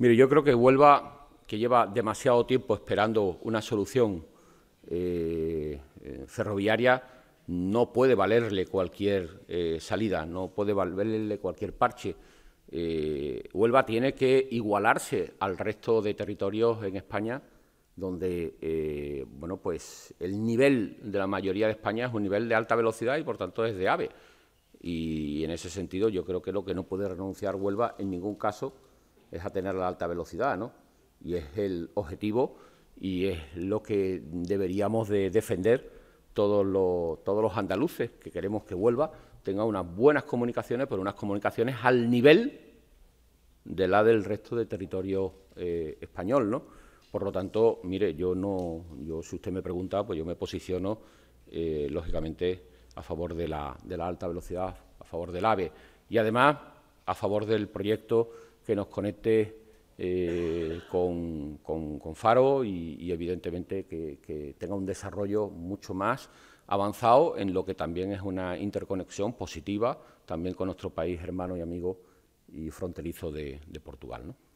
Mire, yo creo que Huelva, que lleva demasiado tiempo esperando una solución eh, eh, ferroviaria, no puede valerle cualquier eh, salida, no puede valerle cualquier parche. Huelva tiene que igualarse al resto de territorios en España, donde bueno, pues el nivel de la mayoría de España es un nivel de alta velocidad y, por tanto, es de AVE. Y en ese sentido, yo creo que lo que no puede renunciar Huelva en ningún caso es a tener la alta velocidad, ¿no? Y es el objetivo y es lo que deberíamos de defender todos los, todos los andaluces que queremos que vuelva, tenga unas buenas comunicaciones, pero unas comunicaciones al nivel de la del resto de territorio eh, español, ¿no? Por lo tanto, mire, yo no, yo si usted me pregunta, pues yo me posiciono eh, lógicamente a favor de la, de la alta velocidad, a favor del AVE y además a favor del proyecto que nos conecte eh, con, Faro y, evidentemente que, tenga un desarrollo mucho más avanzado en lo que también es una interconexión positiva también con nuestro país hermano y amigo y fronterizo de, de Portugal. ¿no?